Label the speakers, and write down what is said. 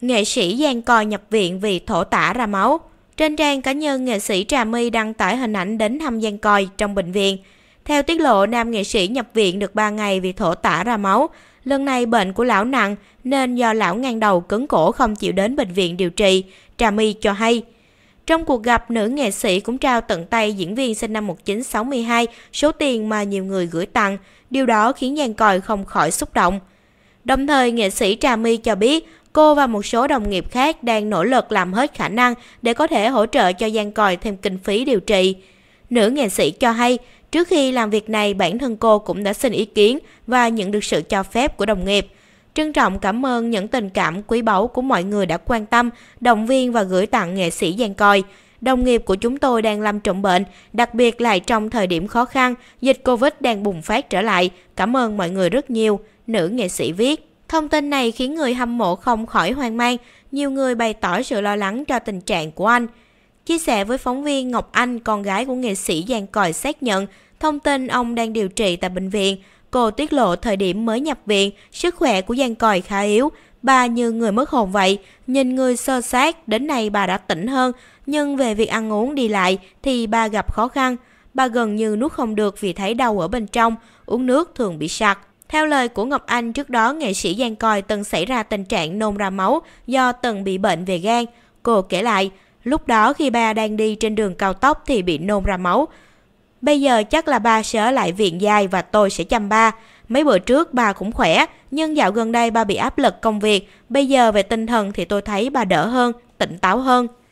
Speaker 1: Nghệ sĩ Giang Coi nhập viện vì thổ tả ra máu. Trên trang cá nhân, nghệ sĩ Trà My đăng tải hình ảnh đến thăm Giang Coi trong bệnh viện. Theo tiết lộ, nam nghệ sĩ nhập viện được 3 ngày vì thổ tả ra máu. Lần này bệnh của lão nặng nên do lão ngang đầu cứng cổ không chịu đến bệnh viện điều trị, Trà My cho hay. Trong cuộc gặp, nữ nghệ sĩ cũng trao tận tay diễn viên sinh năm 1962 số tiền mà nhiều người gửi tặng. Điều đó khiến Giang Còi không khỏi xúc động. Đồng thời, nghệ sĩ Trà My cho biết Cô và một số đồng nghiệp khác đang nỗ lực làm hết khả năng để có thể hỗ trợ cho Giang Còi thêm kinh phí điều trị. Nữ nghệ sĩ cho hay, trước khi làm việc này bản thân cô cũng đã xin ý kiến và nhận được sự cho phép của đồng nghiệp. Trân trọng cảm ơn những tình cảm quý báu của mọi người đã quan tâm, động viên và gửi tặng nghệ sĩ Giang Còi đồng nghiệp của chúng tôi đang lâm trọng bệnh, đặc biệt là trong thời điểm khó khăn, dịch Covid đang bùng phát trở lại. Cảm ơn mọi người rất nhiều, nữ nghệ sĩ viết. Thông tin này khiến người hâm mộ không khỏi hoang mang, nhiều người bày tỏ sự lo lắng cho tình trạng của anh. Chia sẻ với phóng viên Ngọc Anh, con gái của nghệ sĩ Giang Còi xác nhận, thông tin ông đang điều trị tại bệnh viện. Cô tiết lộ thời điểm mới nhập viện, sức khỏe của Giang Còi khá yếu, bà như người mất hồn vậy, nhìn người sơ sát, đến nay bà đã tỉnh hơn, nhưng về việc ăn uống đi lại thì bà gặp khó khăn. Bà gần như nuốt không được vì thấy đau ở bên trong, uống nước thường bị sặc. Theo lời của Ngọc Anh, trước đó nghệ sĩ Giang Còi từng xảy ra tình trạng nôn ra máu do từng bị bệnh về gan. Cô kể lại, lúc đó khi ba đang đi trên đường cao tốc thì bị nôn ra máu. Bây giờ chắc là ba sẽ ở lại viện dài và tôi sẽ chăm ba. Mấy bữa trước bà cũng khỏe, nhưng dạo gần đây bà bị áp lực công việc. Bây giờ về tinh thần thì tôi thấy bà đỡ hơn, tỉnh táo hơn.